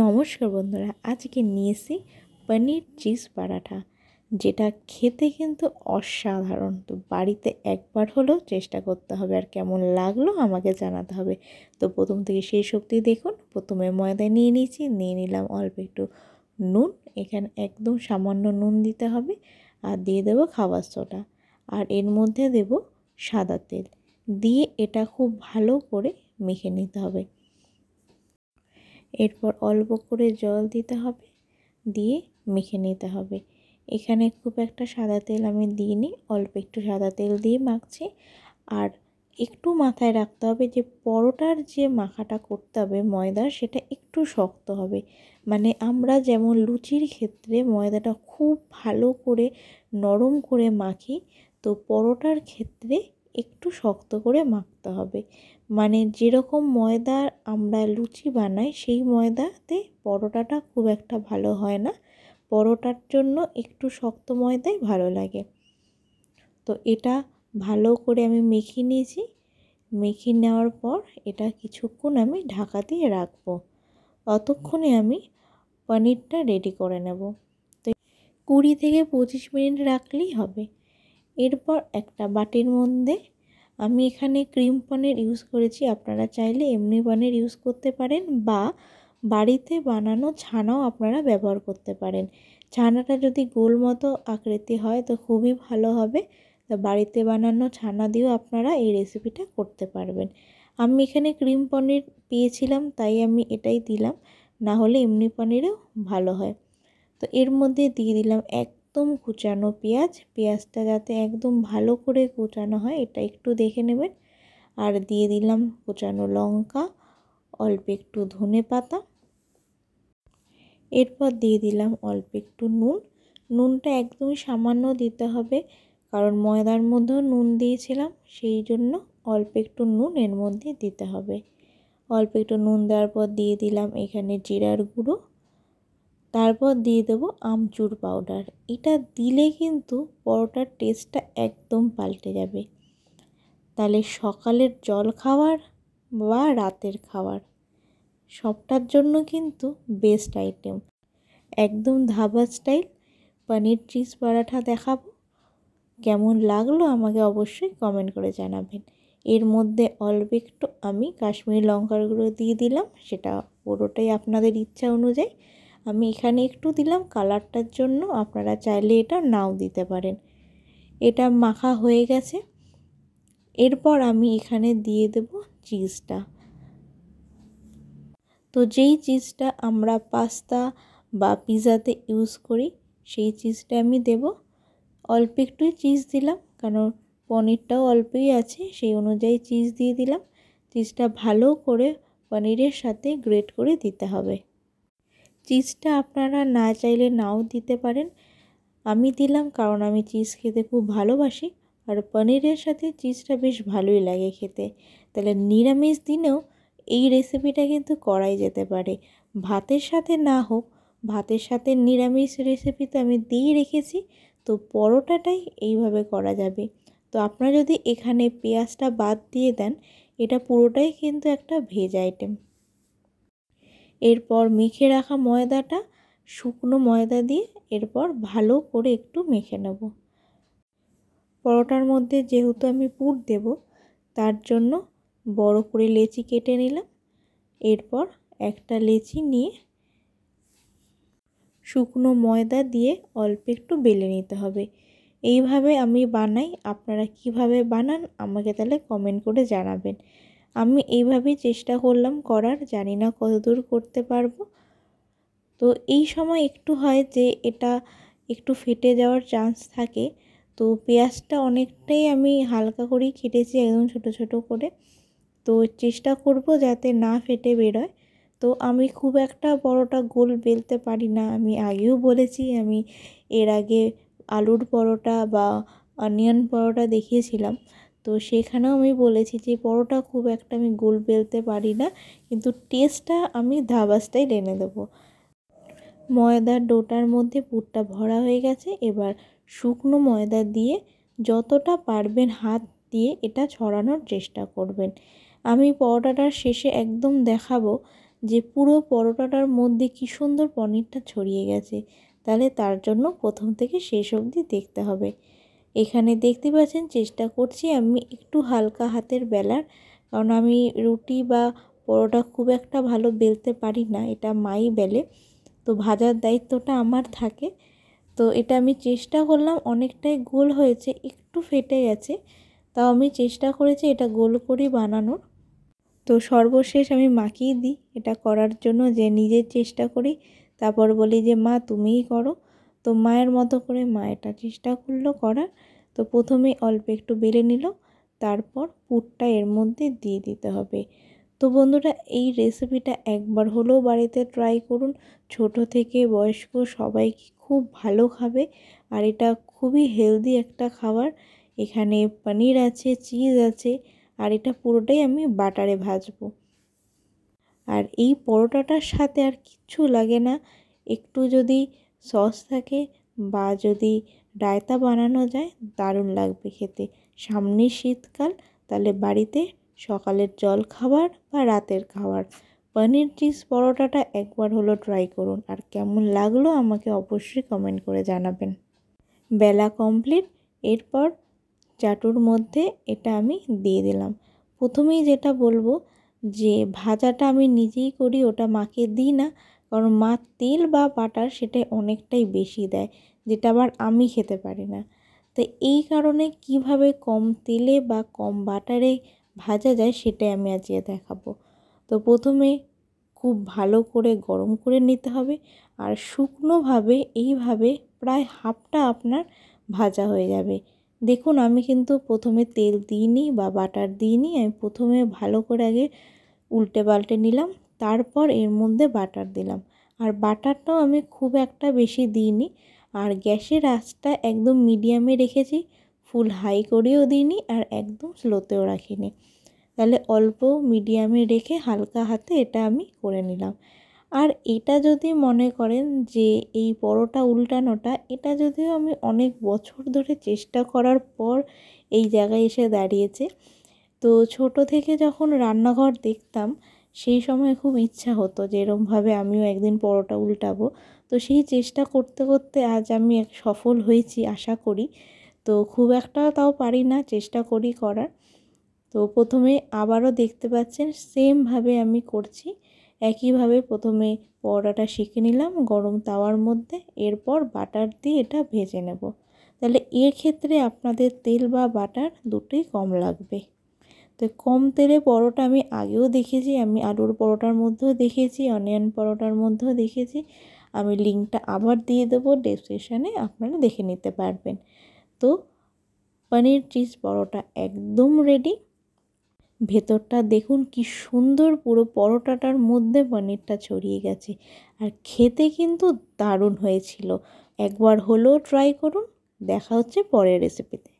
নমস্কার বন্ধুরা আজকে নিয়েছি পনির চিজ পরাঠা যেটা খেতে কিন্তু অসাধারণ তো বাড়িতে একবার হলেও চেষ্টা করতে হবে আর কেমন লাগলো আমাকে জানাতে হবে তো প্রথম থেকে সেই শক্তি দেখুন প্রথমে ময়দা নিয়ে নিয়েছি নিয়ে নিলাম অল্প একটু নুন এখানে একদম সামান্য নুন দিতে হবে আর দিয়ে দেব খাবার সোডা আর এর মধ্যে দেব সাদা তেল দিয়ে এটা খুব ভালো করে মেখে নিতে হবে এরপর অল্প করে জল দিতে হবে দিয়ে মেখে নিতে হবে এখানে খুব একটা সাদা তেল আমি দিইনি অল্প একটু সাদা তেল দিয়ে মাখছি আর একটু মাথায় রাখতে হবে যে পরোটার যে মাখাটা করতে হবে ময়দা সেটা একটু শক্ত হবে মানে আমরা যেমন লুচির ক্ষেত্রে ময়দাটা খুব ভালো করে নরম করে মাখি তো পরোটার ক্ষেত্রে একটু শক্ত করে মাখতে হবে মানে যেরকম ময়দার আমরা লুচি বানাই সেই ময়দাতে পরোটাটা খুব একটা ভালো হয় না পরোটার জন্য একটু শক্ত ময়দাই ভালো লাগে তো এটা ভালো করে আমি মেখে নিয়েছি মেখে নেওয়ার পর এটা কিছুক্ষণ আমি ঢাকা দিয়ে রাখব ততক্ষণে আমি পনিরটা রেডি করে নেব তো কুড়ি থেকে পঁচিশ মিনিট রাখলেই হবে এরপর একটা বাটির মধ্যে আমি এখানে ক্রিম পনির ইউজ করেছি আপনারা চাইলে এমনি পনির ইউজ করতে পারেন বা বাড়িতে বানানো ছানাও আপনারা ব্যবহার করতে পারেন ছানাটা যদি গোল মতো আকৃতি হয় তো খুবই ভালো হবে তো বাড়িতে বানানো ছানা দিয়েও আপনারা এই রেসিপিটা করতে পারবেন আমি এখানে ক্রিম পনির পেয়েছিলাম তাই আমি এটাই দিলাম না হলে এমনি পনিরও ভালো হয় তো এর মধ্যে দিয়ে দিলাম এক একদম কুচানো পেঁয়াজ পেঁয়াজটা যাতে একদম ভালো করে কুচানো হয় এটা একটু দেখে নেবেন আর দিয়ে দিলাম কুচানো লঙ্কা অল্প একটু ধনে পাতা এরপর দিয়ে দিলাম অল্প একটু নুন নুনটা একদমই সামান্য দিতে হবে কারণ ময়দার মধ্যেও নুন দিয়েছিলাম সেই জন্য অল্প একটু নুন এর মধ্যে দিতে হবে অল্প একটু নুন দেওয়ার পর দিয়ে দিলাম এখানে জিরার গুঁড়ো তারপর দিয়ে দেবো আমচুর পাউডার এটা দিলে কিন্তু পরোটার টেস্টটা একদম পাল্টে যাবে তাহলে সকালের জল খাওয়ার বা রাতের খাওয়ার সবটার জন্য কিন্তু বেস্ট আইটেম একদম ধাবা স্টাইল পনির চিজ পরাঠা দেখাবো কেমন লাগলো আমাকে অবশ্যই কমেন্ট করে জানাবেন এর মধ্যে অল্প একটু আমি কাশ্মীরি লঙ্কার গুঁড়ো দিয়ে দিলাম সেটা পুরোটাই আপনাদের ইচ্ছা অনুযায়ী আমি এখানে একটু দিলাম কালারটার জন্য আপনারা চাইলে এটা নাও দিতে পারেন এটা মাখা হয়ে গেছে এরপর আমি এখানে দিয়ে দেব চিজটা তো যেই চিজটা আমরা পাস্তা বা পিৎজাতে ইউজ করি সেই চিজটা আমি দেব অল্প একটু চিজ দিলাম কারণ পনিরটাও অল্পই আছে সেই অনুযায়ী চিজ দিয়ে দিলাম চিজটা ভালো করে পনিরের সাথে গ্রেট করে দিতে হবে চিজটা আপনারা না চাইলে নাও দিতে পারেন আমি দিলাম কারণ আমি চিজ খেতে খুব ভালোবাসি আর পনিরের সাথে চিজটা বেশ ভালোই লাগে খেতে তাহলে নিরামিষ দিনেও এই রেসিপিটা কিন্তু করাই যেতে পারে ভাতের সাথে না হোক ভাতের সাথে নিরামিষ রেসিপি তো আমি দিয়ে রেখেছি তো পরোটাটাই এইভাবে করা যাবে তো আপনারা যদি এখানে পেঁয়াজটা বাদ দিয়ে দেন এটা পুরোটাই কিন্তু একটা ভেজ আইটেম এরপর মেখে রাখা ময়দাটা শুকনো ময়দা দিয়ে এরপর ভালো করে একটু মেখে নেব পরোটার মধ্যে যেহেতু আমি পুর দেব তার জন্য বড় করে লেচি কেটে নিলাম এরপর একটা লেচি নিয়ে শুকনো ময়দা দিয়ে অল্প একটু বেলে নিতে হবে এইভাবে আমি বানাই আপনারা কিভাবে বানান আমাকে তাহলে কমেন্ট করে জানাবেন আমি এইভাবেই চেষ্টা করলাম করার জানি না কতদূর করতে পারবো তো এই সময় একটু হয় যে এটা একটু ফেটে যাওয়ার চান্স থাকে তো পেঁয়াজটা অনেকটাই আমি হালকা করেই কেটেছি একদম ছোট ছোট করে তো চেষ্টা করব যাতে না ফেটে বেরোয় তো আমি খুব একটা বড়টা গোল বেলতে পারি না আমি আগেও বলেছি আমি এর আগে আলুর পরোটা বা অনিয়ন পরোটা দেখিয়েছিলাম তো সেখানেও আমি বলেছি যে পরোটা খুব একটা আমি গোল বেলতে পারি না কিন্তু টেস্টটা আমি ধাবাসটাই টেনে দেবো ময়দার ডোটার মধ্যে পুরটা ভরা হয়ে গেছে এবার শুকনো ময়দা দিয়ে যতটা পারবেন হাত দিয়ে এটা ছড়ানোর চেষ্টা করবেন আমি পরোটাটার শেষে একদম দেখাবো যে পুরো পরোটাটার মধ্যে কী সুন্দর পনিরটা ছড়িয়ে গেছে তাহলে তার জন্য প্রথম থেকে শেষ অবধি দেখতে হবে এখানে দেখতে পাচ্ছেন চেষ্টা করছি আমি একটু হালকা হাতের বেলার কারণ আমি রুটি বা পরোটা খুব একটা ভালো বেলতে পারি না এটা মাই বেলে তো ভাজার দায়িত্বটা আমার থাকে তো এটা আমি চেষ্টা করলাম অনেকটাই গোল হয়েছে একটু ফেটে গেছে তাও আমি চেষ্টা করেছি এটা গোল করে বানানোর তো সর্বশেষ আমি মাকেই দিই এটা করার জন্য যে নিজের চেষ্টা করি তারপর বলি যে মা তুমিই করো তো মায়ের মতো করে মা এটা চেষ্টা করলো করার তো প্রথমে অল্প একটু বেলে নিল তারপর পুরটা এর মধ্যে দিয়ে দিতে হবে তো বন্ধুরা এই রেসিপিটা একবার হলেও বাড়িতে ট্রাই করুন ছোট থেকে বয়স্ক সবাই খুব ভালো খাবে আর এটা খুবই হেলদি একটা খাবার এখানে পনির আছে চিজ আছে আর এটা পুরোটাই আমি বাটারে ভাজবো আর এই পরোটাটার সাথে আর কিচ্ছু লাগে না একটু যদি সস থাকে বা যদি রায়তা বানানো যায় দারুণ লাগবে খেতে সামনে শীতকাল তাহলে বাড়িতে সকালের জল খাবার বা রাতের খাবার পনির চিজ পরোটাটা একবার হলো ট্রাই করুন আর কেমন লাগলো আমাকে অবশ্যই কমেন্ট করে জানাবেন বেলা কমপ্লিট এরপর চাটুর মধ্যে এটা আমি দিয়ে দিলাম প্রথমেই যেটা বলবো যে ভাজাটা আমি নিজেই করি ওটা মাকে দিই না কারণ মা তেল বা বাটার সেটা অনেকটাই বেশি দেয় যেটা আবার আমি খেতে পারি না তো এই কারণে কিভাবে কম তেলে বা কম বাটারে ভাজা যায় সেটাই আমি আজকে দেখাবো তো প্রথমে খুব ভালো করে গরম করে নিতে হবে আর শুকনোভাবে এইভাবে প্রায় হাফটা আপনার ভাজা হয়ে যাবে দেখুন আমি কিন্তু প্রথমে তেল দিইনি বা বাটার দিইনি আমি প্রথমে ভালো করে আগে উল্টে পাল্টে নিলাম তারপর এর মধ্যে বাটার দিলাম আর বাটারটাও আমি খুব একটা বেশি দিইনি আর গ্যাসের আঁচটা একদম মিডিয়ামে রেখেছি ফুল হাই করেও দিইনি আর একদম স্লোতেও রাখিনি তাহলে অল্প মিডিয়ামে রেখে হালকা হাতে এটা আমি করে নিলাম আর এটা যদি মনে করেন যে এই পরোটা উল্টানোটা এটা যদিও আমি অনেক বছর ধরে চেষ্টা করার পর এই জায়গায় এসে দাঁড়িয়েছে তো ছোট থেকে যখন রান্নাঘর দেখতাম সেই সময় খুব ইচ্ছা হতো যে এরমভাবে আমিও একদিন পরোটা উল্টাবো তো সেই চেষ্টা করতে করতে আজ আমি এক সফল হয়েছি আশা করি তো খুব একটা তাও পারি না চেষ্টা করি করার তো প্রথমে আবারও দেখতে পাচ্ছেন সেমভাবে আমি করছি একইভাবে প্রথমে পরোটাটা শিখে নিলাম গরম তাওয়ার মধ্যে এরপর বাটার দিয়ে এটা ভেজে নেব তাহলে এক্ষেত্রে আপনাদের তেল বা বাটার দুটোই কম লাগবে তো কম তেলে পরোটা আমি আগেও দেখেছি আমি আলুর পরোটার মধ্যেও দেখেছি অনিয়ন পরোটার মধ্যেও দেখেছি আমি লিঙ্কটা আবার দিয়ে দেবো ডেসক্রিপশানে আপনারা দেখে নিতে পারবেন তো পনির চিজ পরোটা একদম রেডি ভেতরটা দেখুন কি সুন্দর পুরো পরোটাটার মধ্যে পনিরটা ছড়িয়ে গেছে আর খেতে কিন্তু দারুণ হয়েছিল একবার হলেও ট্রাই করুন দেখা হচ্ছে পরের রেসিপিতে